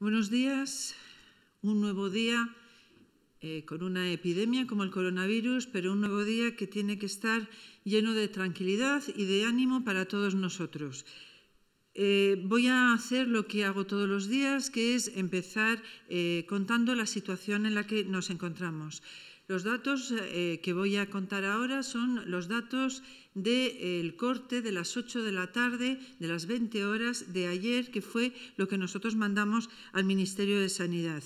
Buenos días, un nuevo día eh, con una epidemia como el coronavirus, pero un nuevo día que tiene que estar lleno de tranquilidad y de ánimo para todos nosotros. Eh, voy a hacer lo que hago todos los días, que es empezar eh, contando la situación en la que nos encontramos. Los datos eh, que voy a contar ahora son los datos del eh, corte de las 8 de la tarde, de las 20 horas de ayer, que fue lo que nosotros mandamos al Ministerio de Sanidad.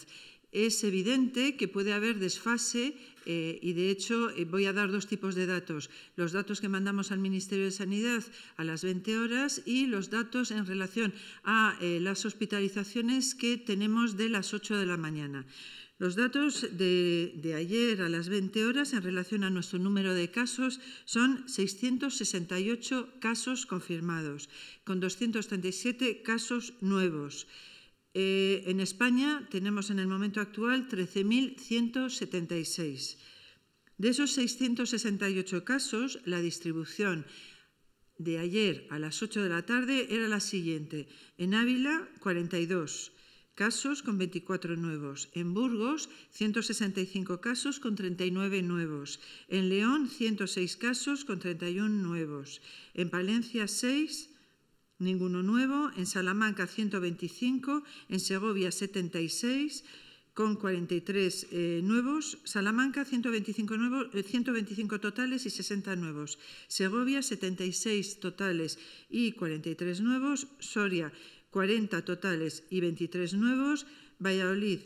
Es evidente que puede haber desfase eh, y, de hecho, voy a dar dos tipos de datos. Los datos que mandamos al Ministerio de Sanidad a las 20 horas y los datos en relación a las hospitalizaciones que tenemos de las 8 de la mañana. Los datos de, ayer a las 20 horas en relación a nuestro número de casos son 668 casos confirmados, con 237 casos nuevos. Eh, en España tenemos en el momento actual 13.176. De esos 668 casos, la distribución de ayer a las 8 de la tarde era la siguiente. En Ávila, 42 casos con 24 nuevos. En Burgos, 165 casos con 39 nuevos. En León, 106 casos con 31 nuevos. En Palencia, 6, ninguno nuevo. En Salamanca, 125. En Segovia, 76 con 43 eh, nuevos, Salamanca 125, nuevos, 125 totales y 60 nuevos, Segovia 76 totales y 43 nuevos, Soria 40 totales y 23 nuevos, Valladolid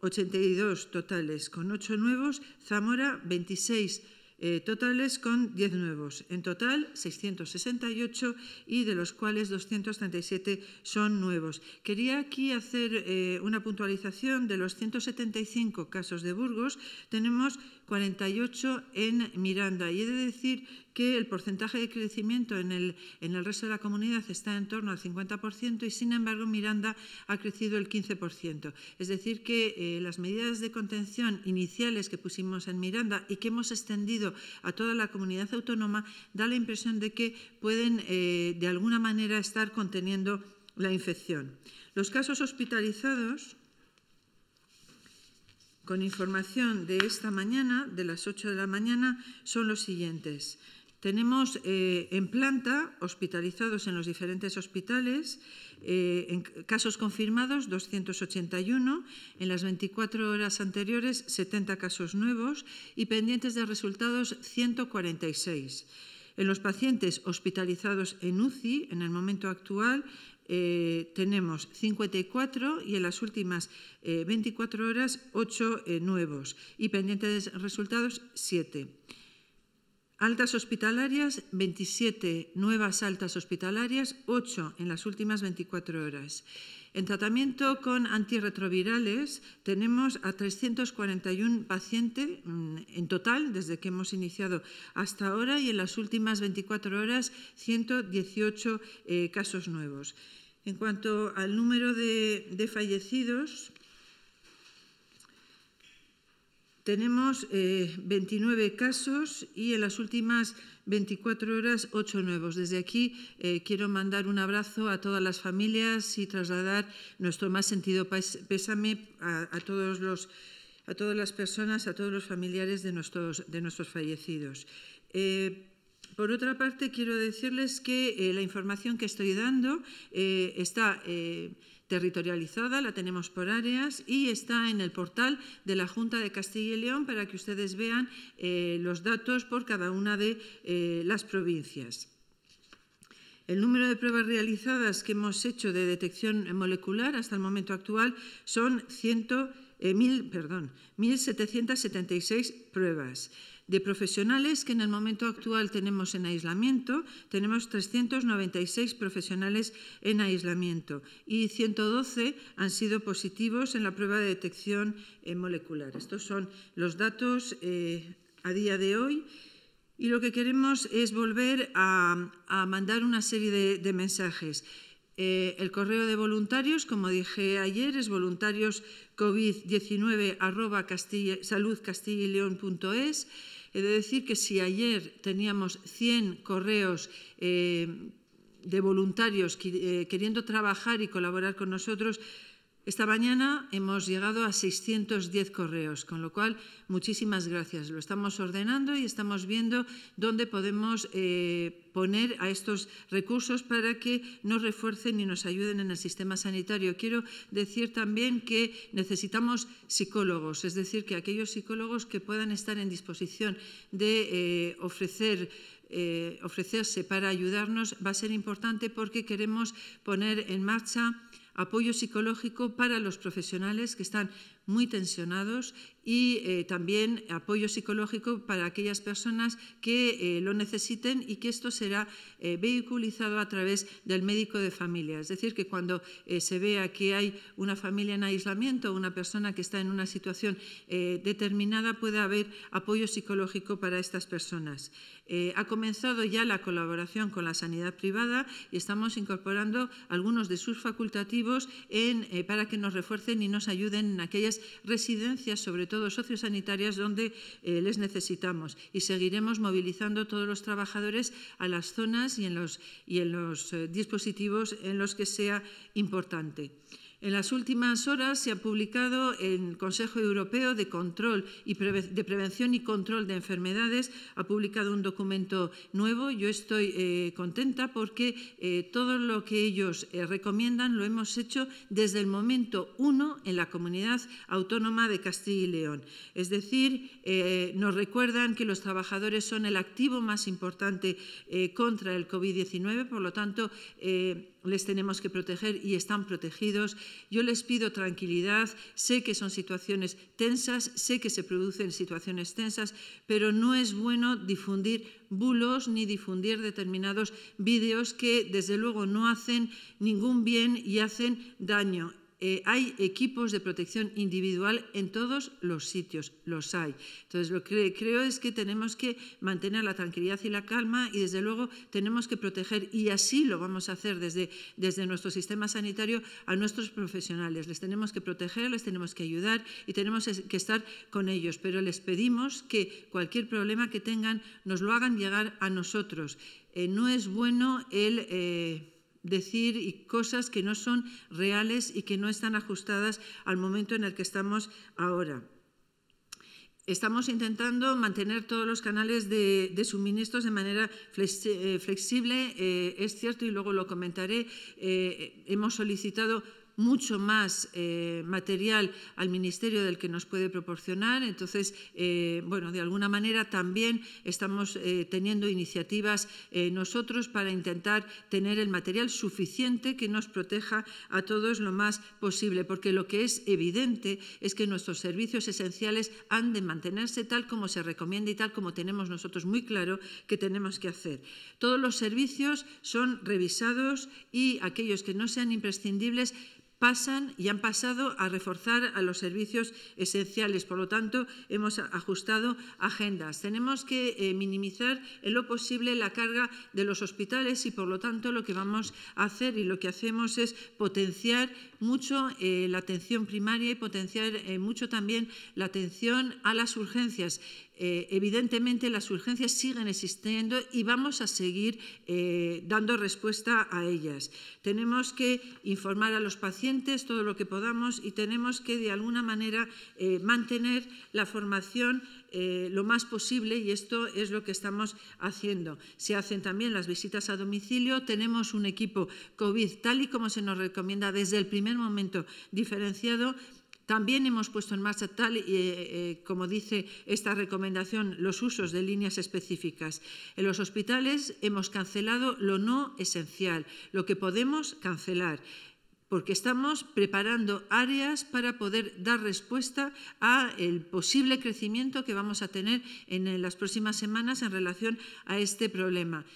82 totales con 8 nuevos, Zamora 26 eh, totales con 10 nuevos, en total 668 y de los cuales 237 son nuevos. Quería aquí hacer eh, una puntualización de los 175 casos de Burgos, tenemos 48 en Miranda. Y he de decir que el porcentaje de crecimiento en el, en el resto de la comunidad está en torno al 50% y, sin embargo, Miranda ha crecido el 15%. Es decir, que eh, las medidas de contención iniciales que pusimos en Miranda y que hemos extendido a toda la comunidad autónoma da la impresión de que pueden, eh, de alguna manera, estar conteniendo la infección. Los casos hospitalizados con información de esta mañana, de las 8 de la mañana, son los siguientes. Tenemos eh, en planta, hospitalizados en los diferentes hospitales, eh, en casos confirmados 281, en las 24 horas anteriores 70 casos nuevos y pendientes de resultados 146. En los pacientes hospitalizados en UCI, en el momento actual, eh, tenemos 54 y en las últimas 24 eh, horas 8 eh, nuevos y pendientes de resultados 7. Altas hospitalarias, 27 nuevas altas hospitalarias, 8 en las últimas 24 horas. En tratamiento con antirretrovirales tenemos a 341 pacientes mm, en total desde que hemos iniciado hasta ahora y en las últimas 24 horas 118 casos nuevos. En cuanto al número de, fallecidos, tenemos 29 eh, casos y en las últimas 24 horas 8 nuevos. Desde aquí eh, quiero mandar un abrazo a todas las familias y trasladar nuestro más sentido pésame a, todas las personas, a todos los familiares de nuestros, fallecidos. Eh, por otra parte, quiero decirles que eh, la información que estoy dando eh, está eh, territorializada, la tenemos por áreas y está en el portal de la Junta de Castilla y León para que ustedes vean los datos por cada una de las provincias. El número de pruebas realizadas que hemos hecho de detección molecular hasta el momento actual son 1.776 pruebas de profesionales que en el momento actual tenemos en aislamiento, tenemos 396 profesionales en aislamiento y 112 han sido positivos en la prueba de detección eh, molecular. Estos son los datos eh, a día de hoy. Y lo que queremos es volver a, mandar una serie de, mensajes. Eh, el correo de voluntarios, como dije ayer, es voluntarioscovid es He de decir que si ayer teníamos 100 correos eh, de voluntarios eh, queriendo trabajar y colaborar con nosotros, esta mañana hemos llegado a 610 correos, con lo cual muchísimas gracias. Lo estamos ordenando y estamos viendo dónde podemos eh, poner a estos recursos para que nos refuercen y nos ayuden en el sistema sanitario. Quiero decir también que necesitamos psicólogos, es decir, que aquellos psicólogos que puedan estar en disposición de eh, ofrecer eh, ofrecerse para ayudarnos va a ser importante porque queremos poner en marcha apoyo psicológico para los profesionales que están muy tensionados y eh, también apoyo psicológico para aquellas personas que eh, lo necesiten y que esto será eh, vehiculizado a través del médico de familia. Es decir, que cuando eh, se vea que hay una familia en aislamiento o una persona que está en una situación determinada, pueda haber apoyo psicológico para estas personas. ha comenzado ya la colaboración con la sanidad privada y estamos incorporando algunos de sus facultativos en, para que nos refuercen y nos ayuden en aquellas residencias, sobre todo sociosanitarias, donde eh, les necesitamos. Y seguiremos movilizando todos los trabajadores a las zonas y en los, eh, dispositivos en los que sea importante. En las últimas horas se ha publicado en el Consejo Europeo de Control y de Prevención y Control de Enfermedades, ha publicado un documento nuevo. Yo estoy eh, contenta porque eh, todo lo que ellos eh, recomiendan lo hemos hecho desde el momento uno en la comunidad autónoma de Castilla y León. Es decir, nos recuerdan que los trabajadores son el activo más importante contra el COVID-19, por lo tanto, les tenemos que proteger y están protegidos. Yo les pido tranquilidad, sé que son situaciones tensas, sé que se producen situaciones tensas, pero no es bueno difundir bulos ni difundir determinados vídeos que desde luego no hacen ningún bien y hacen daño. Eh, hay equipos de protección individual en todos los sitios, los hay. Entonces, lo que creo es que tenemos que mantener la tranquilidad y la calma y, desde luego, tenemos que proteger, y así lo vamos a hacer desde, desde nuestro sistema sanitario, a nuestros profesionales. Les tenemos que proteger, les tenemos que ayudar y tenemos que estar con ellos, pero les pedimos que cualquier problema que tengan nos lo hagan llegar a nosotros. Eh, no es bueno el... Eh, decir y cosas que no son reales y que no están ajustadas al momento en el que estamos ahora. Estamos intentando mantener todos los canales de, suministros de manera eh, flexible, eh, es cierto, y luego lo comentaré. Eh, hemos solicitado mucho más eh, material al Ministerio del que nos puede proporcionar. Entonces, eh, bueno, de alguna manera también estamos eh, teniendo iniciativas nosotros para intentar tener el material suficiente que nos proteja a todos lo más posible, porque lo que es evidente es que nuestros servicios esenciales han de mantenerse tal como se recomienda y tal como tenemos nosotros muy claro que tenemos que hacer. Todos los servicios son revisados y aquellos que no sean imprescindibles pasan y han pasado a reforzar a los servicios esenciales. Por lo tanto, hemos ajustado agendas. Tenemos que eh, minimizar en lo posible la carga de los hospitales y, por lo tanto, lo que vamos a hacer y lo que hacemos es potenciar mucho eh, la atención primaria y potenciar eh, mucho también la atención a las urgencias. Eh, evidentemente las urgencias siguen existiendo y vamos a seguir dando respuesta a ellas. Tenemos que informar a los pacientes todo lo que podamos y tenemos que de alguna manera mantener la formación eh, lo más posible y esto es lo que estamos haciendo. Se hacen también las visitas a domicilio, tenemos un equipo COVID tal y como se nos recomienda desde el primer momento diferenciado también hemos puesto en marcha, tal y eh, eh, como dice esta recomendación, los usos de líneas específicas. En los hospitales hemos cancelado lo no esencial, lo que podemos cancelar porque estamos preparando áreas para poder dar respuesta a el posible crecimiento que vamos a tener en las próximas semanas en relación a este problema.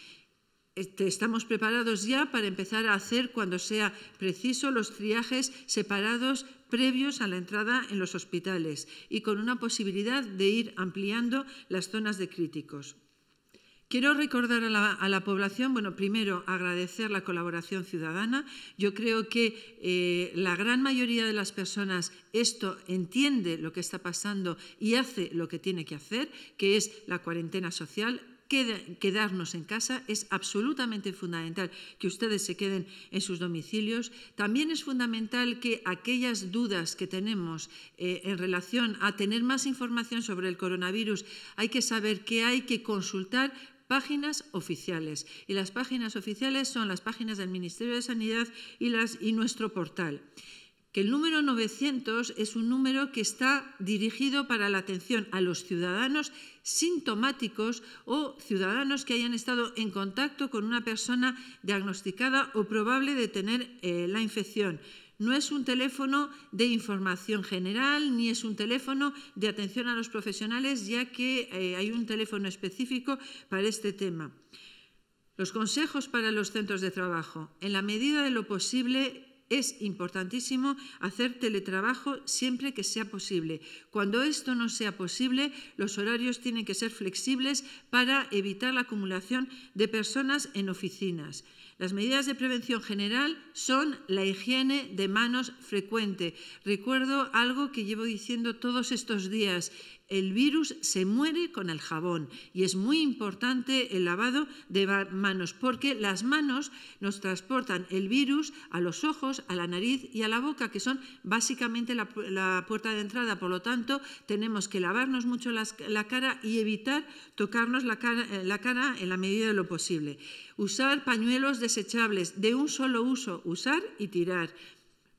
Este, estamos preparados ya para empezar a hacer, cuando sea preciso, los triajes separados previos a la entrada en los hospitales y con una posibilidad de ir ampliando las zonas de críticos. Quiero recordar a la, población, bueno, primero agradecer la colaboración ciudadana. Yo creo que eh, la gran mayoría de las personas esto entiende lo que está pasando y hace lo que tiene que hacer, que es la cuarentena social, quedarnos en casa es absolutamente fundamental que ustedes se queden en sus domicilios. También es fundamental que aquellas dudas que tenemos eh, en relación a tener más información sobre el coronavirus, hay que saber que hay que consultar páginas oficiales. Y las páginas oficiales son las páginas del Ministerio de Sanidad y, nuestro portal que el número 900 es un número que está dirigido para la atención a los ciudadanos sintomáticos o ciudadanos que hayan estado en contacto con una persona diagnosticada o probable de tener eh, la infección. No es un teléfono de información general ni es un teléfono de atención a los profesionales, ya que eh, hay un teléfono específico para este tema. Los consejos para los centros de trabajo. En la medida de lo posible, es importantísimo hacer teletrabajo siempre que sea posible. Cuando esto no sea posible, los horarios tienen que ser flexibles para evitar la acumulación de personas en oficinas. Las medidas de prevención general son la higiene de manos frecuente. Recuerdo algo que llevo diciendo todos estos días el virus se muere con el jabón y es muy importante el lavado de manos porque las manos nos transportan el virus a los ojos, a la nariz y a la boca, que son básicamente la, puerta de entrada. Por lo tanto, tenemos que lavarnos mucho la cara y evitar tocarnos la cara, eh, la cara en la medida de lo posible. Usar pañuelos desechables de un solo uso, usar y tirar.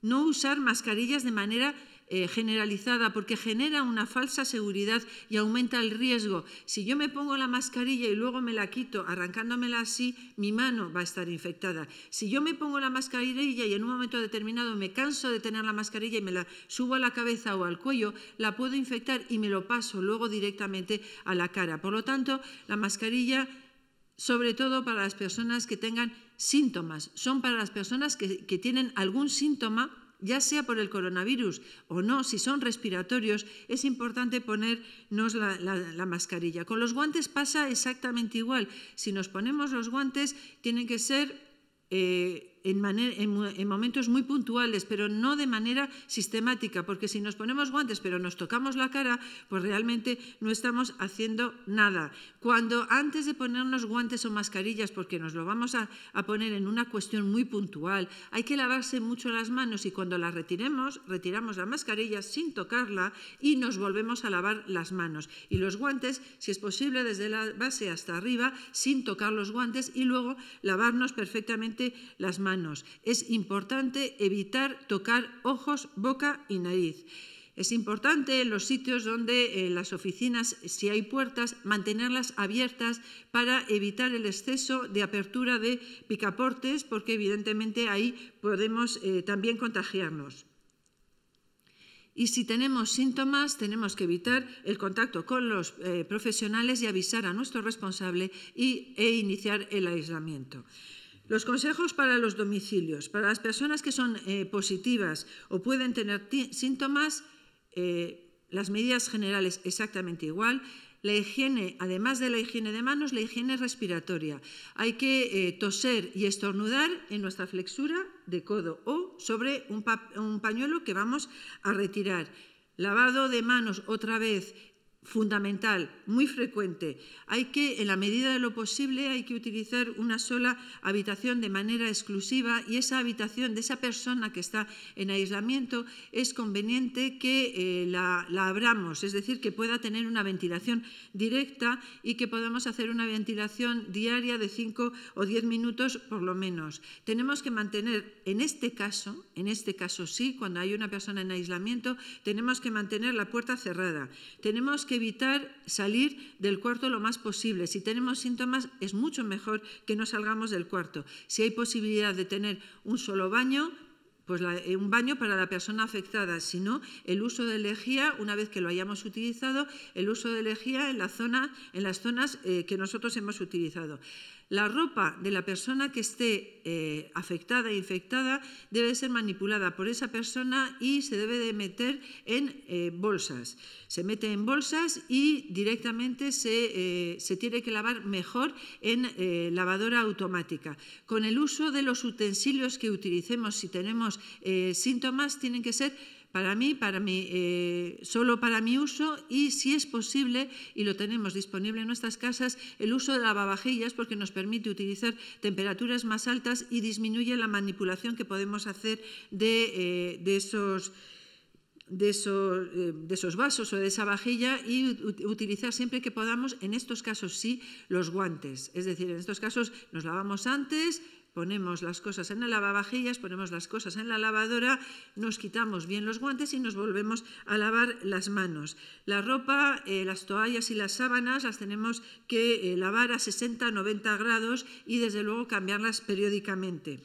No usar mascarillas de manera eh, generalizada porque genera una falsa seguridad y aumenta el riesgo. Si yo me pongo la mascarilla y luego me la quito arrancándomela así, mi mano va a estar infectada. Si yo me pongo la mascarilla y en un momento determinado me canso de tener la mascarilla y me la subo a la cabeza o al cuello, la puedo infectar y me lo paso luego directamente a la cara. Por lo tanto, la mascarilla sobre todo para las personas que tengan síntomas. Son para las personas que, que tienen algún síntoma ya sea por el coronavirus o no, si son respiratorios, es importante ponernos la, la, mascarilla. Con los guantes pasa exactamente igual. Si nos ponemos los guantes, tienen que ser... Eh, en, manera, en, momentos muy puntuales, pero no de manera sistemática, porque si nos ponemos guantes pero nos tocamos la cara, pues realmente no estamos haciendo nada. Cuando antes de ponernos guantes o mascarillas, porque nos lo vamos a, a poner en una cuestión muy puntual, hay que lavarse mucho las manos y cuando las retiremos, retiramos la mascarilla sin tocarla y nos volvemos a lavar las manos. Y los guantes, si es posible, desde la base hasta arriba, sin tocar los guantes y luego lavarnos perfectamente las manos es importante evitar tocar ojos, boca y nariz. Es importante en los sitios donde eh, las oficinas, si hay puertas, mantenerlas abiertas para evitar el exceso de apertura de picaportes, porque evidentemente ahí podemos eh, también contagiarnos. Y si tenemos síntomas, tenemos que evitar el contacto con los eh, profesionales y avisar a nuestro responsable y, e iniciar el aislamiento. Los consejos para los domicilios. Para las personas que son eh, positivas o pueden tener síntomas, eh, las medidas generales exactamente igual. La higiene, además de la higiene de manos, la higiene respiratoria. Hay que eh, toser y estornudar en nuestra flexura de codo o sobre un, un pañuelo que vamos a retirar. Lavado de manos otra vez fundamental, muy frecuente. Hay que, en la medida de lo posible, hay que utilizar una sola habitación de manera exclusiva y esa habitación de esa persona que está en aislamiento es conveniente que eh, la, abramos, es decir, que pueda tener una ventilación directa y que podamos hacer una ventilación diaria de 5 o 10 minutos por lo menos. Tenemos que mantener, en este caso, en este caso sí, cuando hay una persona en aislamiento, tenemos que mantener la puerta cerrada. Tenemos que evitar salir del cuarto lo más posible. Si tenemos síntomas, es mucho mejor que no salgamos del cuarto. Si hay posibilidad de tener un solo baño, pues eh, un baño para la persona afectada, Si no, el uso de lejía, una vez que lo hayamos utilizado, el uso de lejía en, la en las zonas eh, que nosotros hemos utilizado. La ropa de la persona que esté eh, afectada e infectada debe ser manipulada por esa persona y se debe de meter en eh, bolsas. Se mete en bolsas y directamente se eh, tiene que lavar mejor en lavadora automática. Con el uso de los utensilios que utilicemos si tenemos síntomas, tienen que ser para mí, para mí eh, solo para mi uso y si es posible, y lo tenemos disponible en nuestras casas, el uso de lavavajillas porque nos permite utilizar temperaturas más altas y disminuye la manipulación que podemos hacer de, eh, esos... De esos, eh, de esos, vasos o de esa vajilla y utilizar siempre que podamos, en estos casos sí, los guantes. Es decir, en estos casos nos lavamos antes, ponemos las cosas en el lavavajillas, ponemos las cosas en la lavadora, nos quitamos bien los guantes y nos volvemos a lavar las manos. La ropa, eh, las toallas y las sábanas las tenemos que eh, lavar a 60-90 grados y desde luego cambiarlas periódicamente.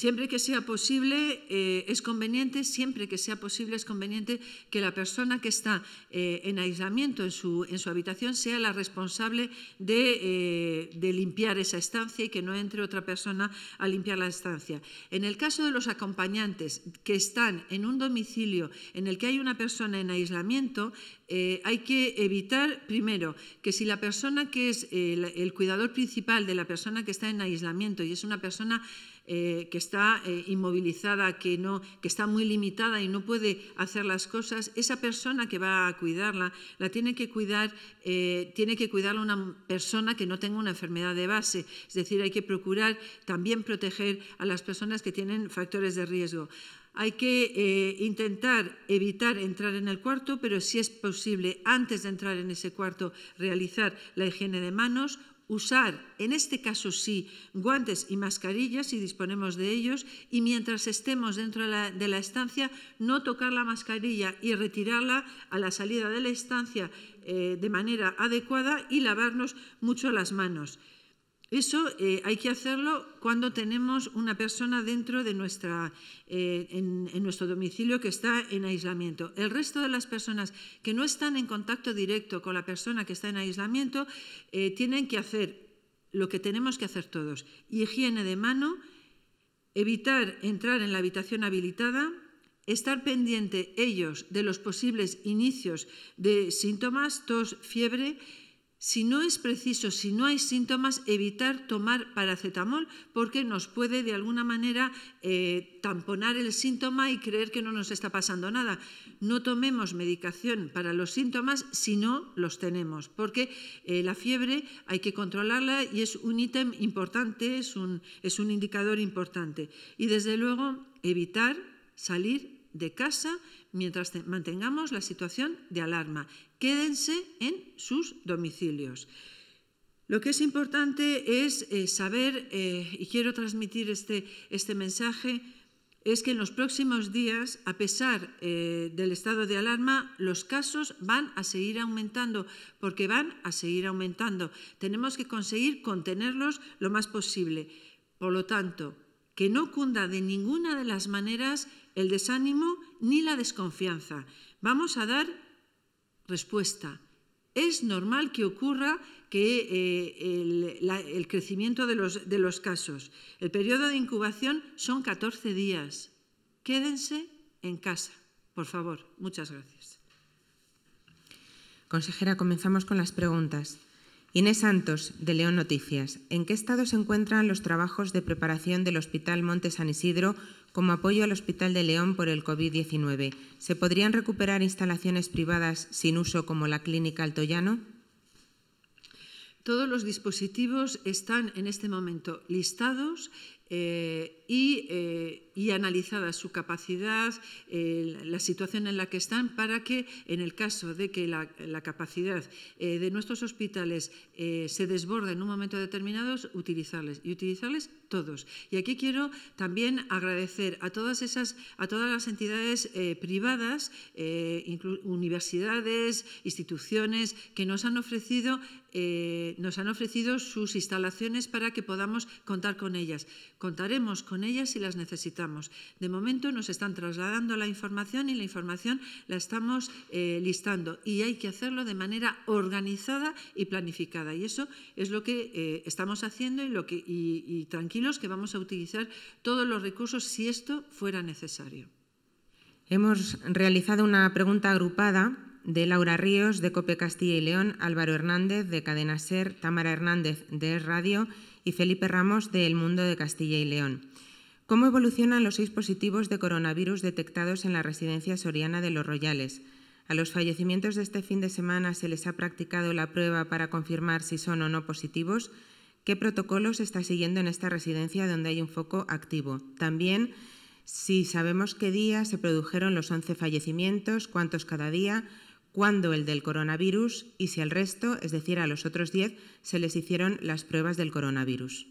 Siempre que sea posible, eh, es conveniente, siempre que sea posible, es conveniente que la persona que está eh, en aislamiento en su, en su, habitación sea la responsable de, eh, de, limpiar esa estancia y que no entre otra persona a limpiar la estancia. En el caso de los acompañantes que están en un domicilio en el que hay una persona en aislamiento, eh, hay que evitar, primero, que si la persona que es eh, el, cuidador principal de la persona que está en aislamiento y es una persona eh, que está inmovilizada, que, no, está muy limitada y no puede hacer las cosas, esa persona que va a cuidarla la tiene que cuidar, tiene que una persona que no tenga una enfermedad de base. Es decir, hay que procurar también proteger a las personas que tienen factores de riesgo. Hay que eh, intentar evitar entrar en el cuarto, pero si es posible, antes de entrar en ese cuarto, realizar la higiene de manos, usar, en este caso sí, guantes y mascarillas si disponemos de ellos y mientras estemos dentro de la, estancia no tocar la mascarilla y retirarla a la salida de la estancia eh, de manera adecuada y lavarnos mucho las manos. Eso eh, hay que hacerlo cuando tenemos una persona dentro de nuestra, eh, en, nuestro domicilio que está en aislamiento. El resto de las personas que no están en contacto directo con la persona que está en aislamiento eh, tienen que hacer lo que tenemos que hacer todos. Higiene de mano, evitar entrar en la habitación habilitada, estar pendiente ellos de los posibles inicios de síntomas, tos, fiebre si no es preciso, si no hay síntomas, evitar tomar paracetamol porque nos puede de alguna manera eh, tamponar el síntoma y creer que no nos está pasando nada. No tomemos medicación para los síntomas si no los tenemos, porque eh, la fiebre hay que controlarla y es un ítem importante, es un, es un indicador importante. Y desde luego evitar salir de casa mientras mantengamos la situación de alarma. Quédense en sus domicilios. Lo que es importante es eh, saber, eh, y quiero transmitir este, este mensaje, es que en los próximos días, a pesar eh, del estado de alarma, los casos van a seguir aumentando, porque van a seguir aumentando. Tenemos que conseguir contenerlos lo más posible. Por lo tanto, que no cunda de ninguna de las maneras el desánimo ni la desconfianza. Vamos a dar respuesta. Es normal que ocurra que eh, el, crecimiento de los, de los casos. El periodo de incubación son 14 días. Quédense en casa, por favor. Muchas gracias. Consejera, comenzamos con las preguntas. Inés Santos, de León Noticias. ¿En qué estado se encuentran los trabajos de preparación del Hospital Monte San Isidro como apoyo al Hospital de León por el COVID-19. ¿Se podrían recuperar instalaciones privadas sin uso como la Clínica Altoyano? Todos los dispositivos están en este momento listados eh, y eh, y analizada su capacidad, eh, la situación en la que están, para que en el caso de que la, capacidad eh, de nuestros hospitales eh, se desborde en un momento determinado, utilizarles y utilizarles todos. Y aquí quiero también agradecer a todas esas, a todas las entidades privadas, universidades, instituciones que nos han ofrecido nos han ofrecido sus instalaciones para que podamos contar con ellas. Contaremos con ellas si las necesitamos de momento nos están trasladando la información y la información la estamos eh, listando y hay que hacerlo de manera organizada y planificada. Y eso es lo que eh, estamos haciendo y, lo y tranquilos que vamos a utilizar todos los recursos si esto fuera necesario. Hemos realizado una pregunta agrupada de Laura Ríos, de Cope Castilla y León, Álvaro Hernández, de Cadena Ser, Tamara Hernández, de Radio y Felipe Ramos, de El Mundo de Castilla y León. ¿Cómo evolucionan los seis positivos de coronavirus detectados en la residencia soriana de Los Royales? ¿A los fallecimientos de este fin de semana se les ha practicado la prueba para confirmar si son o no positivos? ¿Qué protocolos está siguiendo en esta residencia donde hay un foco activo? También, si sabemos qué día se produjeron los 11 fallecimientos, cuántos cada día, cuándo el del coronavirus y si al resto, es decir, a los otros 10, se les hicieron las pruebas del coronavirus.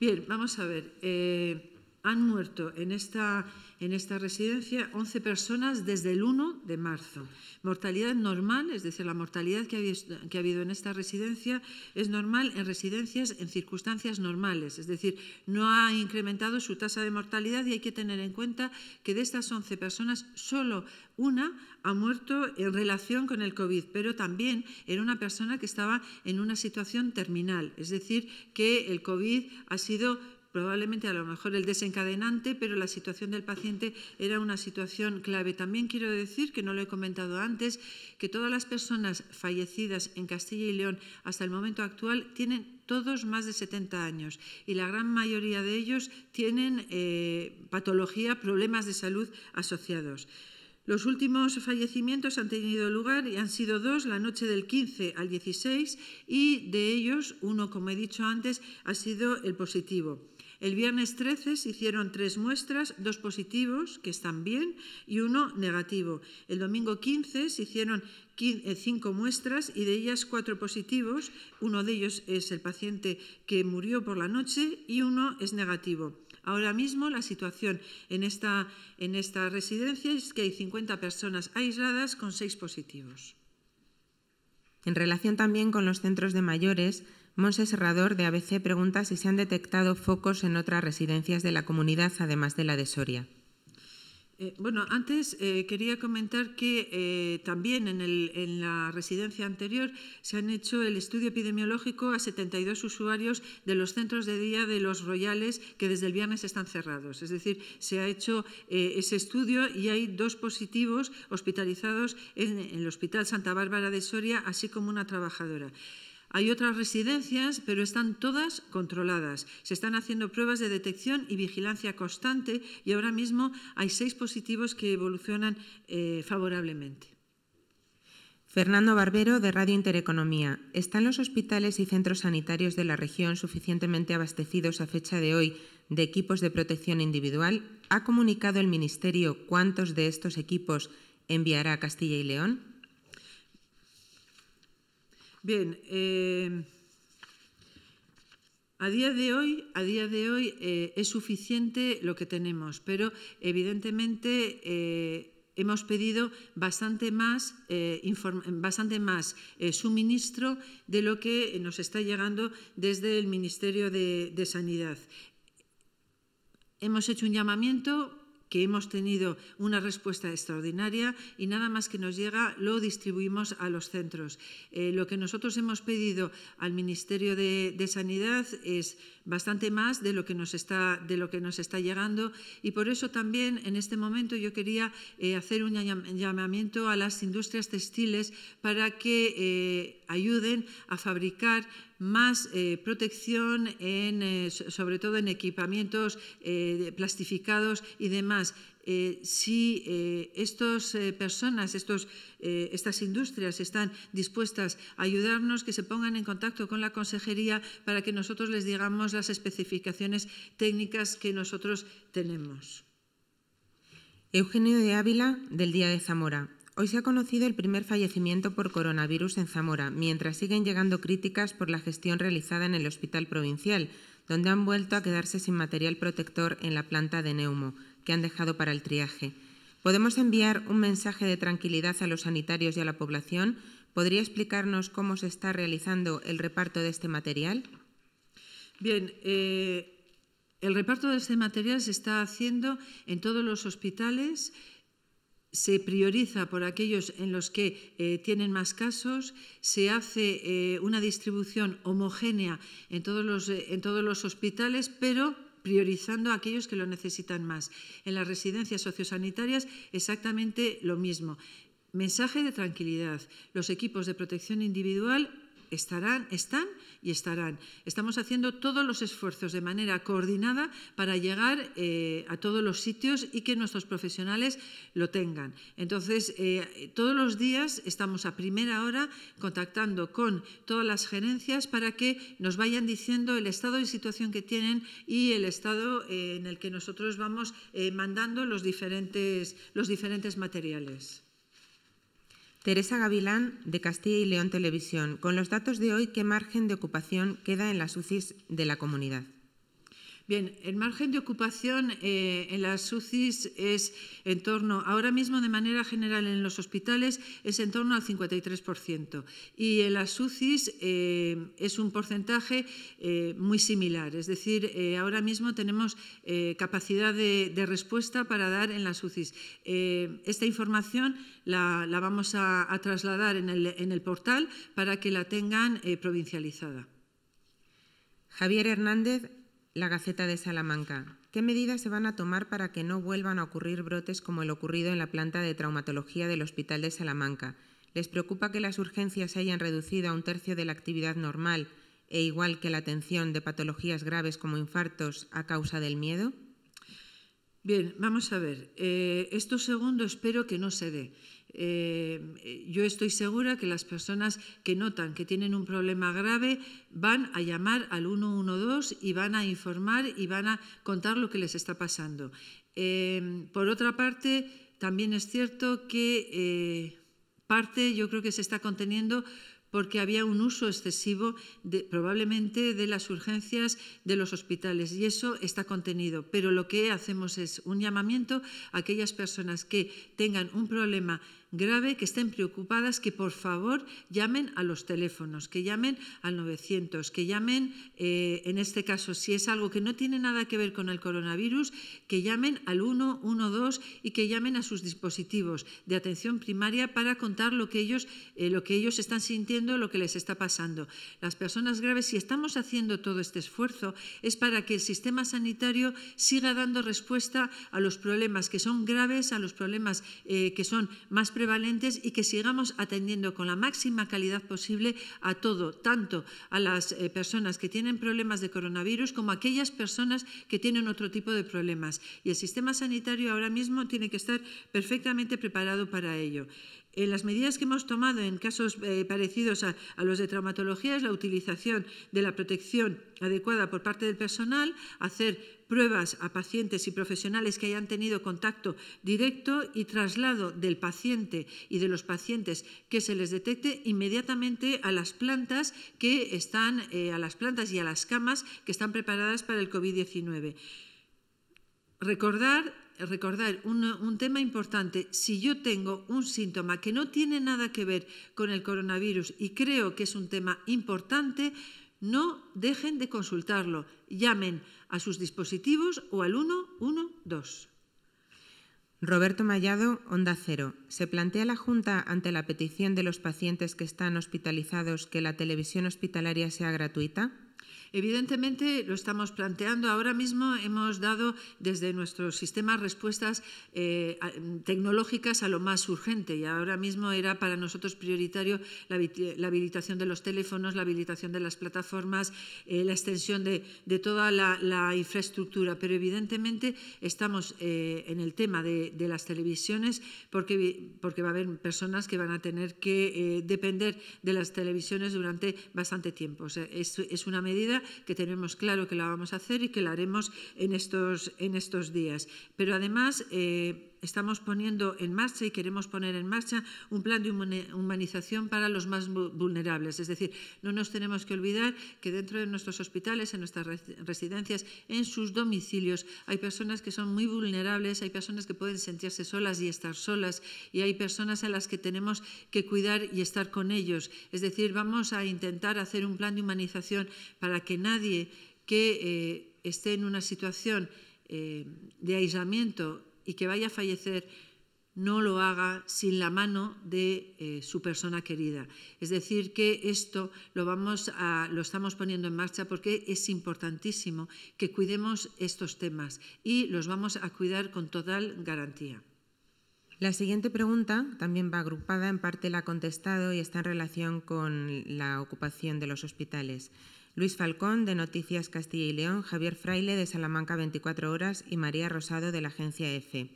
Bien, vamos a ver. Eh, han muerto en esta, en esta residencia 11 personas desde el 1 de marzo. Mortalidad normal, es decir, la mortalidad que ha, que ha habido en esta residencia es normal en residencias en circunstancias normales, es decir, no ha incrementado su tasa de mortalidad y hay que tener en cuenta que de estas 11 personas solo una ha muerto en relación con el COVID, pero también era una persona que estaba en una situación terminal, es decir, que el COVID ha sido probablemente a lo mejor el desencadenante, pero la situación del paciente era una situación clave. También quiero decir, que no lo he comentado antes, que todas las personas fallecidas en Castilla y León hasta el momento actual tienen todos más de 70 años y la gran mayoría de ellos tienen eh, patología, problemas de salud asociados. Los últimos fallecimientos han tenido lugar y han sido dos la noche del 15 al 16 y de ellos, uno, como he dicho antes, ha sido el positivo. El viernes 13 se hicieron tres muestras, dos positivos, que están bien, y uno negativo. El domingo 15 se hicieron eh, cinco muestras y de ellas cuatro positivos. Uno de ellos es el paciente que murió por la noche y uno es negativo. Ahora mismo la situación en esta, en esta residencia es que hay 50 personas aisladas con seis positivos. En relación también con los centros de mayores, Monse Serrador de ABC pregunta si se han detectado focos en otras residencias de la comunidad, además de la de Soria. Eh, bueno, antes eh, quería comentar que eh, también en, la residencia anterior se han hecho el estudio epidemiológico a 72 usuarios de los centros de día de los Royales que desde el viernes están cerrados. Es decir, se ha hecho ese estudio y hay dos positivos hospitalizados en el Hospital Santa Bárbara de Soria, así como una trabajadora. Hay otras residencias, pero están todas controladas. Se están haciendo pruebas de detección y vigilancia constante y ahora mismo hay seis positivos que evolucionan eh, favorablemente. Fernando Barbero, de Radio Intereconomía. ¿Están los hospitales y centros sanitarios de la región suficientemente abastecidos a fecha de hoy de equipos de protección individual? ¿Ha comunicado el Ministerio cuántos de estos equipos enviará a Castilla y León? Bien, eh, a día de hoy, a día de hoy eh, es suficiente lo que tenemos, pero evidentemente eh, hemos pedido bastante más, bastante más suministro de lo que nos está llegando desde el Ministerio de, de Sanidad. Hemos hecho un llamamiento que hemos tenido una respuesta extraordinaria y nada más que nos llega lo distribuimos a los centros. Eh, lo que nosotros hemos pedido al Ministerio de, Sanidad es bastante más de lo, que nos está, de lo que nos está llegando y por eso también en este momento yo quería eh, hacer un llamamiento a las industrias textiles para que... Eh, ayuden a fabricar más eh, protección, en, eh, sobre todo en equipamientos eh, plastificados y demás. si estas personas, estos, estas industrias están dispuestas a ayudarnos, que se pongan en contacto con la consejería para que nosotros les digamos las especificaciones técnicas que nosotros tenemos. Eugenio de Ávila, del Día de Zamora. Hoy se ha conocido el primer fallecimiento por coronavirus en Zamora, mientras siguen llegando críticas por la gestión realizada en el Hospital Provincial, donde han vuelto a quedarse sin material protector en la planta de neumo, que han dejado para el triaje. ¿Podemos enviar un mensaje de tranquilidad a los sanitarios y a la población? ¿Podría explicarnos cómo se está realizando el reparto de este material? Bien, eh, el reparto de este material se está haciendo en todos los hospitales se prioriza por aquellos en los que eh, tienen más casos, se hace eh, una distribución homogénea en todos, los, eh, en todos los hospitales, pero priorizando a aquellos que lo necesitan más. En las residencias sociosanitarias exactamente lo mismo. Mensaje de tranquilidad. Los equipos de protección individual estarán, están y estarán. Estamos haciendo todos los esfuerzos de manera coordinada para llegar eh, a todos los sitios y que nuestros profesionales lo tengan. Entonces, eh, todos los días estamos a primera hora contactando con todas las gerencias para que nos vayan diciendo el estado de situación que tienen y el estado eh, en el que nosotros vamos mandando los diferentes, los diferentes materiales. Teresa Gavilán, de Castilla y León Televisión. Con los datos de hoy, ¿qué margen de ocupación queda en las UCIs de la comunidad? Bien, el margen de ocupación eh, en las UCIs es en torno, ahora mismo de manera general en los hospitales, es en torno al 53%. Y en las UCIs eh, es un porcentaje eh, muy similar. Es decir, ahora mismo tenemos capacidad de, respuesta para dar en las UCIs. esta información la, vamos a, trasladar en el, en el, portal para que la tengan provincializada. Javier Hernández la Gaceta de Salamanca. ¿Qué medidas se van a tomar para que no vuelvan a ocurrir brotes como el ocurrido en la planta de traumatología del Hospital de Salamanca? ¿Les preocupa que las urgencias se hayan reducido a un tercio de la actividad normal e igual que la atención de patologías graves como infartos a causa del miedo? Bien, vamos a ver. Eh, esto segundo espero que no se dé. Em, eh, yo estoy segura que las personas que notan que tienen un problema grave van a llamar al 112 y van a informar y van a contar lo que les está pasando. Em, por otra parte, también es cierto que eh, parte yo creo que se está conteniendo porque había un uso excesivo probablemente de las urgencias de los hospitales y eso está contenido. Pero lo que hacemos es un llamamiento a aquellas personas que tengan un problema grave que estén preocupadas, que por favor llamen a los teléfonos, que llamen al 900, que llamen, eh, en este caso, si es algo que no tiene nada que ver con el coronavirus, que llamen al 112 y que llamen a sus dispositivos de atención primaria para contar lo que ellos, eh, lo que ellos están sintiendo, lo que les está pasando. Las personas graves, si estamos haciendo todo este esfuerzo, es para que el sistema sanitario siga dando respuesta a los problemas que son graves, a los problemas eh, que son más preocupantes y que sigamos atendiendo con la máxima calidad posible a todo, tanto a las eh, personas que tienen problemas de coronavirus como a aquellas personas que tienen otro tipo de problemas. Y el sistema sanitario ahora mismo tiene que estar perfectamente preparado para ello. En eh, las medidas que hemos tomado en casos eh, parecidos a, los de traumatología es la utilización de la protección adecuada por parte del personal, hacer pruebas a pacientes y profesionales que hayan tenido contacto directo y traslado del paciente y de los pacientes que se les detecte inmediatamente a las plantas que están eh, a las plantas y a las camas que están preparadas para el COVID-19. Recordar eh, recordar un tema importante. Si yo tengo un síntoma que no tiene nada que ver con el coronavirus y creo que es un tema importante, no dejen de consultarlo. Llamen a sus dispositivos o al 112. Roberto Mallado, Onda Cero. ¿Se plantea la Junta ante la petición de los pacientes que están hospitalizados que la televisión hospitalaria sea gratuita? Evidentemente lo estamos planteando. Ahora mismo hemos dado desde nuestros sistemas respuestas eh, tecnológicas a lo más urgente y ahora mismo era para nosotros prioritario la, habilitación de los teléfonos, la habilitación de las plataformas, eh, la extensión de, toda la, infraestructura. Pero evidentemente estamos eh, en el tema de, las televisiones porque, porque, va a haber personas que van a tener que depender de las televisiones durante bastante tiempo. O sea, es una medida que tenemos claro que la vamos a hacer y que la haremos en estos, días. Pero además, eh, estamos poniendo en marcha y queremos poner en marcha un plan de humanización para los más vulnerables. Es decir, no nos tenemos que olvidar que dentro de nuestros hospitales, en nuestras residencias, en sus domicilios, hay personas que son muy vulnerables, hay personas que pueden sentirse solas y estar solas, y hay personas a las que tenemos que cuidar y estar con ellos. Es decir, vamos a intentar hacer un plan de humanización para que nadie que eh, esté en una situación eh, de aislamiento y que vaya a fallecer no lo haga sin la mano de eh, su persona querida. Es decir, que esto lo, vamos lo estamos poniendo en marcha porque es importantísimo que cuidemos estos temas y los vamos a cuidar con total garantía. La siguiente pregunta también va agrupada, en parte la ha contestado y está en relación con la ocupación de los hospitales. Luis Falcón, de Noticias Castilla y León, Javier Fraile, de Salamanca 24 Horas y María Rosado, de la agencia EFE. E.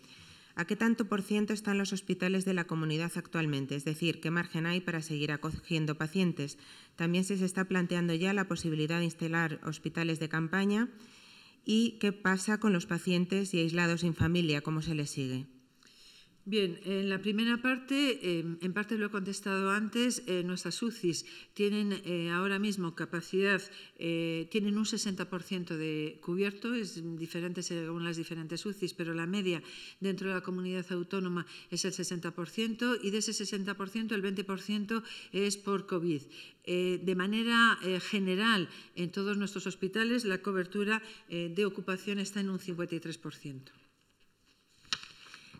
¿A qué tanto por ciento están los hospitales de la comunidad actualmente? Es decir, ¿qué margen hay para seguir acogiendo pacientes? También se está planteando ya la posibilidad de instalar hospitales de campaña. ¿Y qué pasa con los pacientes y aislados sin familia? ¿Cómo se les sigue? Bien, en la primera parte, em, en parte lo he contestado antes, eh, nuestras UCIs tienen eh, ahora mismo capacidad, eh, tienen un 60% de cubierto, es diferente según las diferentes UCIs, pero la media dentro de la comunidad autónoma es el 60% y de ese 60% el 20% es por COVID. de manera general, en todos nuestros hospitales la cobertura de ocupación está en un 53%.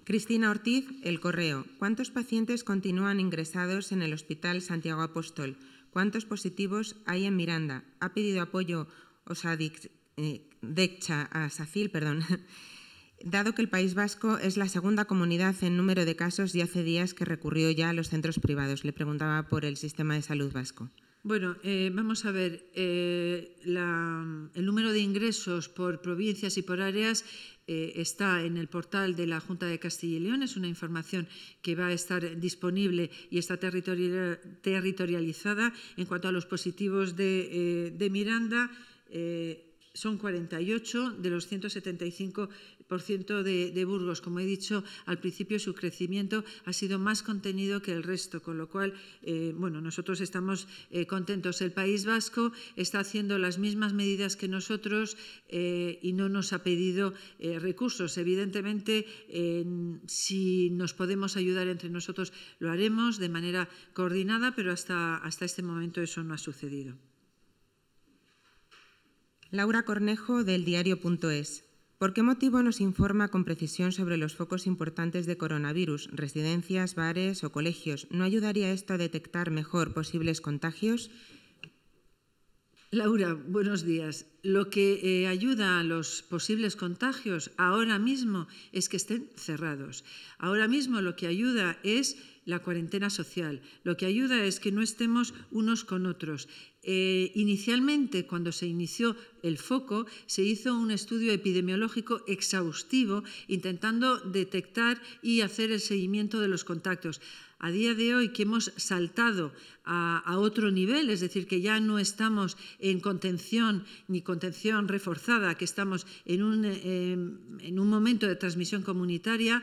Cristina Ortiz, El Correo. ¿Cuántos pacientes continúan ingresados en el Hospital Santiago Apóstol? ¿Cuántos positivos hay en Miranda? Ha pedido apoyo Osadic, eh, a Sacil, perdón. Dado que el País Vasco es la segunda comunidad en número de casos y hace días que recurrió ya a los centros privados, le preguntaba por el sistema de salud vasco. Bueno, eh, vamos a ver, eh, el número de ingresos por provincias y por áreas eh, está en el portal de la Junta de Castilla y León, es una información que va a estar disponible y está territorializada. En cuanto a los positivos de, Miranda, son 48 de los 175% de, de Burgos. Como he dicho al principio, su crecimiento ha sido más contenido que el resto, con lo cual, eh, bueno, nosotros estamos eh, contentos. El País Vasco está haciendo las mismas medidas que nosotros eh, y no nos ha pedido recursos. Evidentemente, si nos podemos ayudar entre nosotros, lo haremos de manera coordinada, pero hasta, hasta este momento eso no ha sucedido. Laura Cornejo del diario.es. ¿Por qué motivo nos informa con precisión sobre los focos importantes de coronavirus, residencias, bares o colegios? ¿No ayudaría esto a detectar mejor posibles contagios? Laura, buenos días. Lo que eh, ayuda a los posibles contagios ahora mismo es que estén cerrados. Ahora mismo lo que ayuda es la cuarentena social. Lo que ayuda es que no estemos unos con otros. Eh, inicialmente, cuando se inició el foco, se hizo un estudio epidemiológico exhaustivo intentando detectar y hacer el seguimiento de los contactos a día de hoy que hemos saltado a, otro nivel, es decir, que ya no estamos en contención ni contención reforzada, que estamos en un, em, momento de transmisión comunitaria,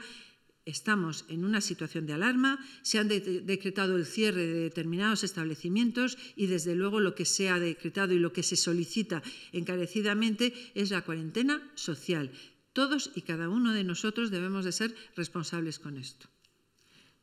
estamos en una situación de alarma, se han decretado el cierre de determinados establecimientos y desde luego lo que se ha decretado y lo que se solicita encarecidamente es la cuarentena social. Todos y cada uno de nosotros debemos de ser responsables con esto.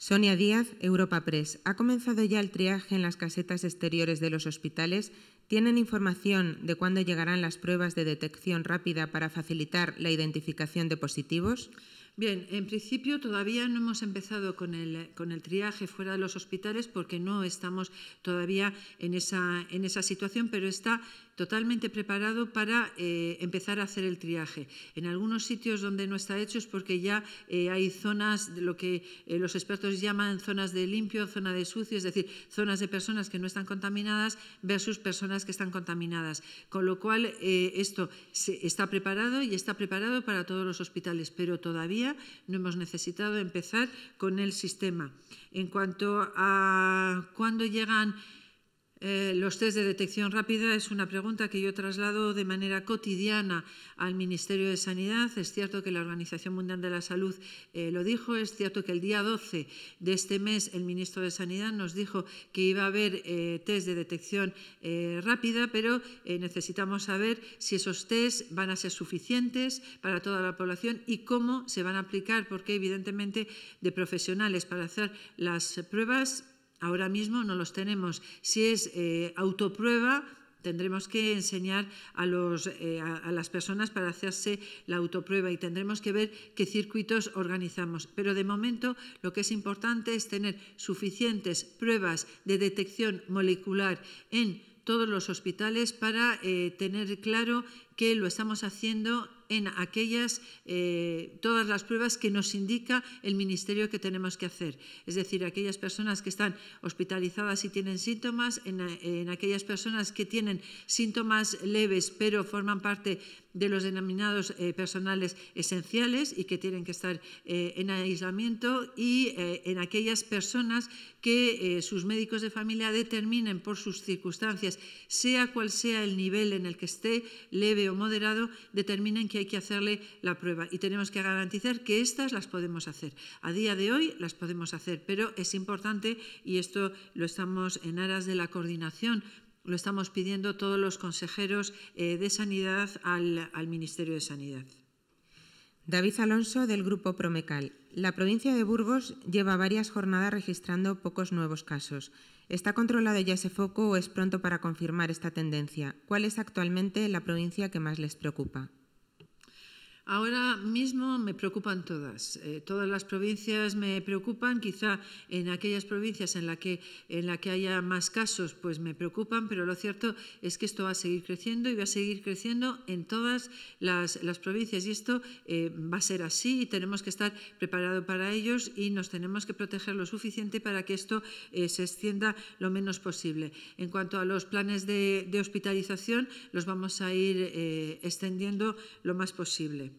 Sonia Díaz, Europa Press. ¿Ha comenzado ya el triaje en las casetas exteriores de los hospitales? ¿Tienen información de cuándo llegarán las pruebas de detección rápida para facilitar la identificación de positivos? Bien, en principio todavía no hemos empezado con el, con el, triaje fuera de los hospitales porque no estamos todavía en esa, en esa situación, pero está totalmente preparado para eh, empezar a hacer el triaje. En algunos sitios donde no está hecho es porque ya eh, hay zonas, lo que eh, los expertos llaman zonas de limpio, zona de sucio, es decir, zonas de personas que no están contaminadas versus personas que están contaminadas. Con lo cual, esto está preparado y está preparado para todos los hospitales, pero todavía no hemos necesitado empezar con el sistema. En cuanto a cuándo llegan eh, los test de detección rápida es una pregunta que yo traslado de manera cotidiana al Ministerio de Sanidad. Es cierto que la Organización Mundial de la Salud eh, lo dijo, es cierto que el día 12 de este mes el ministro de Sanidad nos dijo que iba a haber eh, test de detección rápida, pero necesitamos saber si esos test van a ser suficientes para toda la población y cómo se van a aplicar, porque evidentemente de profesionales para hacer las pruebas Ahora mismo no los tenemos. Si es eh, autoprueba, tendremos que enseñar a, los, eh, a, las personas para hacerse la autoprueba y tendremos que ver qué circuitos organizamos. Pero de momento lo que es importante es tener suficientes pruebas de detección molecular en todos los hospitales para eh, tener claro que lo estamos haciendo en aquellas, eh, todas las pruebas que nos indica el ministerio que tenemos que hacer. Es decir, aquellas personas que están hospitalizadas y tienen síntomas, en, en aquellas personas que tienen síntomas leves pero forman parte de los denominados eh, personales esenciales y que tienen que estar eh, en aislamiento y eh, en aquellas personas que sus médicos de familia determinen por sus circunstancias, sea cual sea el nivel en el que esté, leve o moderado, determinen que hay que hacerle la prueba y tenemos que garantizar que estas las podemos hacer. A día de hoy las podemos hacer, pero es importante y esto lo estamos en aras de la coordinación lo estamos pidiendo todos los consejeros eh, de Sanidad al, al Ministerio de Sanidad. David Alonso, del Grupo Promecal. La provincia de Burgos lleva varias jornadas registrando pocos nuevos casos. ¿Está controlado ya ese foco o es pronto para confirmar esta tendencia? ¿Cuál es actualmente la provincia que más les preocupa? Ahora mismo me preocupan todas. Eh, todas las provincias me preocupan. Quizá en aquellas provincias en las que, en la que haya más casos, pues me preocupan, pero lo cierto es que esto va a seguir creciendo y va a seguir creciendo en todas las, las provincias. Y esto eh, va a ser así y tenemos que estar preparados para ellos y nos tenemos que proteger lo suficiente para que esto eh, se extienda lo menos posible. En cuanto a los planes de hospitalización, los vamos a ir extendiendo lo más posible.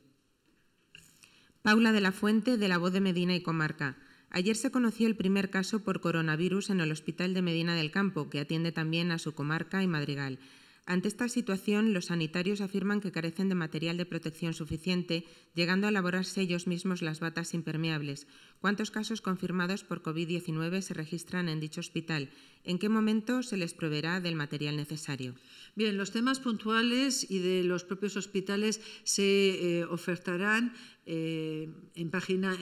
Paula de la Fuente, de La Voz de Medina y Comarca. Ayer se conoció el primer caso por coronavirus en el Hospital de Medina del Campo, que atiende también a su comarca y Madrigal. Ante esta situación, los sanitarios afirman que carecen de material de protección suficiente, llegando a elaborarse ellos mismos las batas impermeables. ¿Cuántos casos confirmados por COVID-19 se registran en dicho hospital? ¿En qué momento se les proveerá del material necesario? Bien, los temas puntuales y de los propios hospitales se eh, ofertarán eh, en,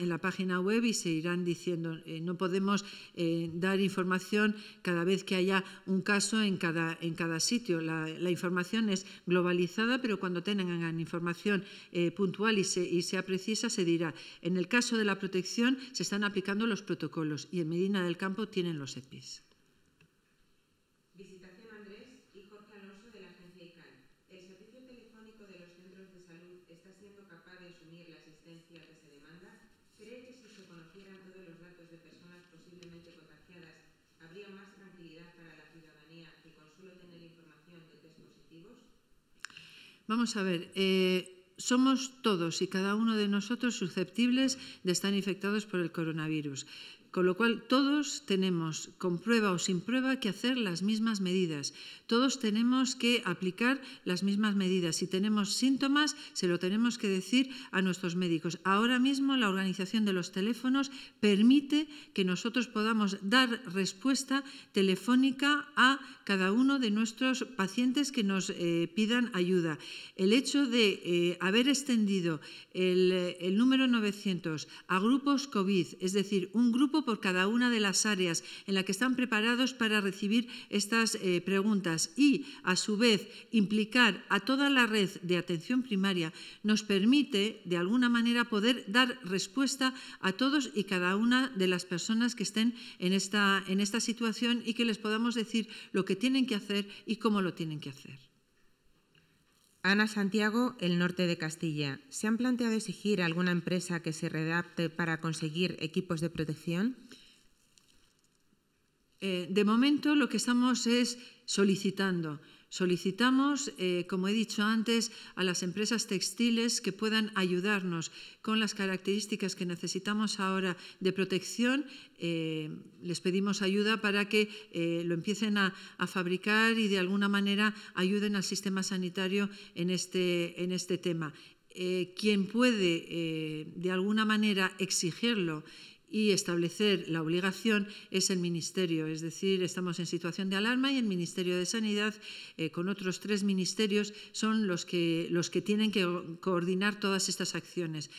la página web y se irán diciendo. Eh, no podemos eh, dar información cada vez que haya un caso en cada, en cada sitio. La, información es globalizada, pero cuando tengan información puntual y, sea precisa, se dirá. En el caso de la protección, se están aplicando los protocolos y en Medina del Campo tienen los EPIs. Vamos a ver, eh, somos todos y cada uno de nosotros susceptibles de estar infectados por el coronavirus. Con lo cual, todos tenemos, con prueba o sin prueba, que hacer las mismas medidas. Todos tenemos que aplicar las mismas medidas. Si tenemos síntomas, se lo tenemos que decir a nuestros médicos. Ahora mismo, la organización de los teléfonos permite que nosotros podamos dar respuesta telefónica a cada uno de nuestros pacientes que nos eh, pidan ayuda. El hecho de eh, haber extendido el, el número 900 a grupos COVID, es decir, un grupo por cada una de las áreas en las que están preparados para recibir estas eh, preguntas y, a su vez, implicar a toda la red de atención primaria nos permite, de alguna manera, poder dar respuesta a todos y cada una de las personas que estén en esta situación y que les podamos decir lo que tienen que hacer y cómo lo tienen que hacer. Ana Santiago, El Norte de Castilla. ¿Se han planteado exigir a alguna empresa que se redapte para conseguir equipos de protección? Eh, de momento lo que estamos es solicitando Solicitamos, eh, como he dicho antes, a las empresas textiles que puedan ayudarnos con las características que necesitamos ahora de protección. Eh, les pedimos ayuda para que eh, lo empiecen a, fabricar y de alguna manera ayuden al sistema sanitario en este, en este tema. quien puede de alguna manera exigirlo y establecer la obligación es el Ministerio, es decir, estamos en situación de alarma y el Ministerio de Sanidad, eh, con otros tres ministerios, son los que, los que tienen que coordinar todas estas acciones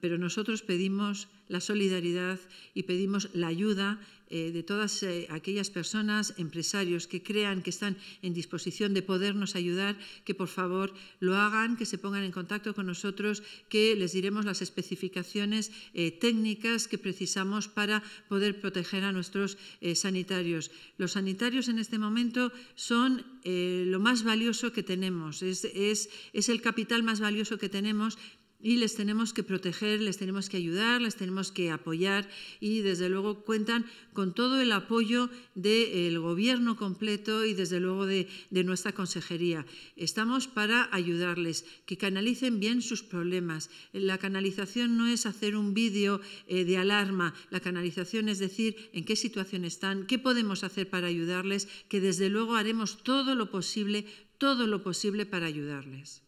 pero nosotros pedimos la solidaridad y pedimos la ayuda eh, de todas eh, aquellas personas, empresarios que crean que están en disposición de podernos ayudar, que por favor lo hagan, que se pongan en contacto con nosotros, que les diremos las especificaciones eh, técnicas que precisamos para poder proteger a nuestros sanitarios. Los sanitarios en este momento son lo más valioso que tenemos, es el capital más valioso que tenemos y les tenemos que proteger, les tenemos que ayudar, les tenemos que apoyar y desde luego cuentan con todo el apoyo del gobierno completo y desde luego de, nuestra consejería. Estamos para ayudarles, que canalicen bien sus problemas. La canalización no es hacer un vídeo eh, de alarma, la canalización es decir en qué situación están, qué podemos hacer para ayudarles, que desde luego haremos todo lo posible, todo lo posible para ayudarles.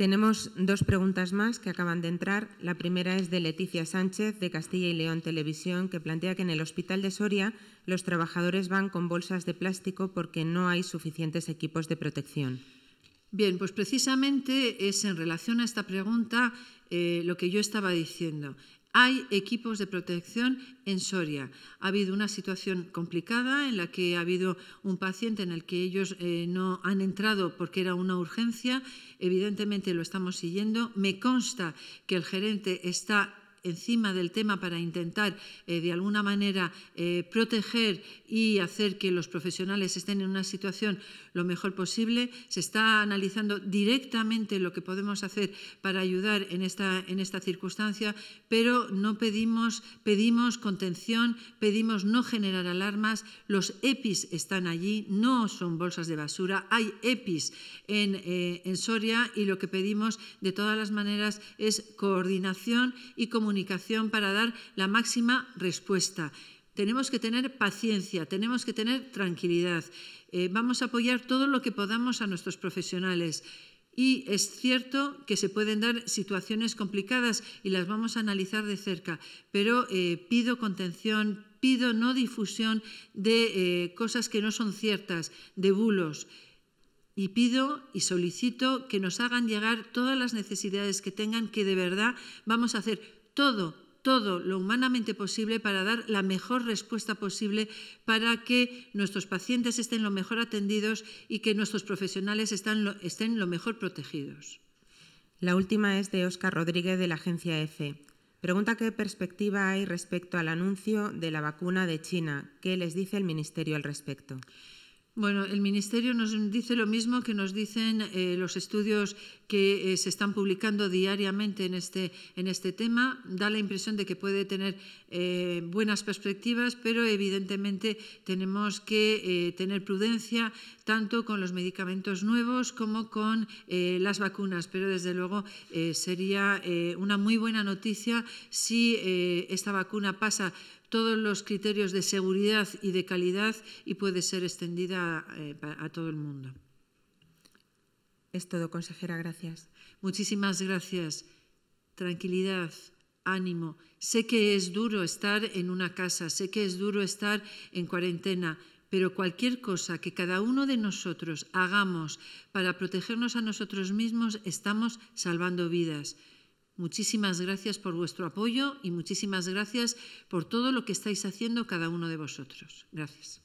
Tenemos dos preguntas más que acaban de entrar. La primera es de Leticia Sánchez, de Castilla y León Televisión, que plantea que en el hospital de Soria los trabajadores van con bolsas de plástico porque no hay suficientes equipos de protección. Bien, pues precisamente es en relación a esta pregunta eh, lo que yo estaba diciendo. Hay equipos de protección en Soria. Ha habido una situación complicada en la que ha habido un paciente en el que ellos eh, no han entrado porque era una urgencia. Evidentemente lo estamos siguiendo. Me consta que el gerente está encima del tema para intentar, eh, de alguna manera, eh, proteger y hacer que los profesionales estén en una situación lo mejor posible. Se está analizando directamente lo que podemos hacer para ayudar en esta, en esta circunstancia, pero no pedimos, pedimos contención, pedimos no generar alarmas. Los EPIs están allí, no son bolsas de basura, hay EPIs en, eh, en Soria y lo que pedimos de todas las maneras es coordinación y comunicación comunicación para dar la máxima respuesta. Tenemos que tener paciencia, tenemos que tener tranquilidad. Eh, vamos a apoyar todo lo que podamos a nuestros profesionales. Y es cierto que se pueden dar situaciones complicadas y las vamos a analizar de cerca, pero eh, pido contención, pido no difusión de eh, cosas que no son ciertas, de bulos. Y pido y solicito que nos hagan llegar todas las necesidades que tengan, que de verdad vamos a hacer todo todo lo humanamente posible para dar la mejor respuesta posible para que nuestros pacientes estén lo mejor atendidos y que nuestros profesionales estén lo, mejor protegidos. La última es de Óscar Rodríguez de la agencia EFE. Pregunta qué perspectiva hay respecto al anuncio de la vacuna de China. ¿Qué les dice el Ministerio al respecto? Bueno, el Ministerio nos dice lo mismo que nos dicen eh, los estudios que eh, se están publicando diariamente en este, en este tema. Da la impresión de que puede tener eh, buenas perspectivas, pero evidentemente tenemos que tener prudencia tanto con los medicamentos nuevos como con las vacunas. Pero desde luego sería una muy buena noticia si esta vacuna pasa todos los criterios de seguridad y de calidad y puede ser extendida eh, a, todo el mundo. Es todo, consejera, gracias. Muchísimas gracias. Tranquilidad, ánimo. Sé que es duro estar en una casa, sé que es duro estar en cuarentena, pero cualquier cosa que cada uno de nosotros hagamos para protegernos a nosotros mismos, estamos salvando vidas. Muchísimas gracias por vuestro apoyo y muchísimas gracias por todo lo que estáis haciendo cada uno de vosotros. Gracias.